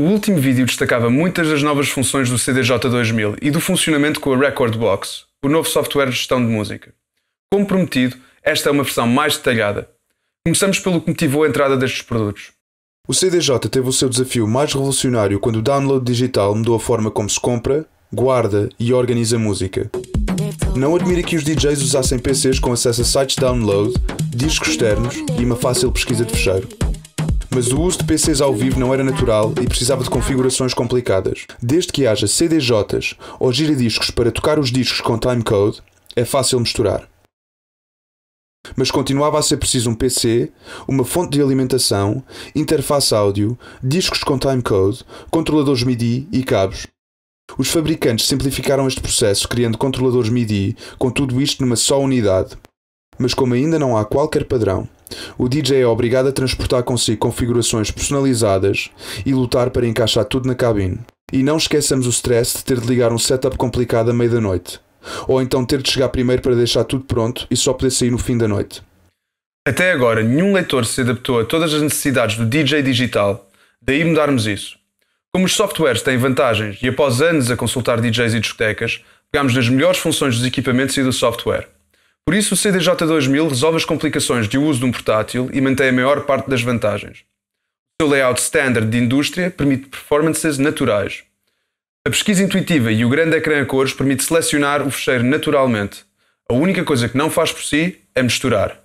O último vídeo destacava muitas das novas funções do CDJ2000 e do funcionamento com a Record Box, o novo software de gestão de música. Como prometido, esta é uma versão mais detalhada. Começamos pelo que motivou a entrada destes produtos. O CDJ teve o seu desafio mais revolucionário quando o download digital mudou a forma como se compra, guarda e organiza música. Não admira que os DJs usassem PCs com acesso a sites de download, discos externos e uma fácil pesquisa de fecheiro mas o uso de PCs ao vivo não era natural e precisava de configurações complicadas. Desde que haja CDJs ou giradiscos para tocar os discos com timecode, é fácil misturar. Mas continuava a ser preciso um PC, uma fonte de alimentação, interface áudio, discos com timecode, controladores MIDI e cabos. Os fabricantes simplificaram este processo criando controladores MIDI com tudo isto numa só unidade mas como ainda não há qualquer padrão, o DJ é obrigado a transportar consigo configurações personalizadas e lutar para encaixar tudo na cabine. E não esqueçamos o stress de ter de ligar um setup complicado à meia da noite, ou então ter de chegar primeiro para deixar tudo pronto e só poder sair no fim da noite. Até agora, nenhum leitor se adaptou a todas as necessidades do DJ digital, daí mudarmos isso. Como os softwares têm vantagens e após anos a consultar DJs e discotecas, pegámos nas melhores funções dos equipamentos e do software. Por isso, o CDJ2000 resolve as complicações de uso de um portátil e mantém a maior parte das vantagens. O seu layout standard de indústria permite performances naturais. A pesquisa intuitiva e o grande ecrã a cores permite selecionar o fecheiro naturalmente. A única coisa que não faz por si é misturar.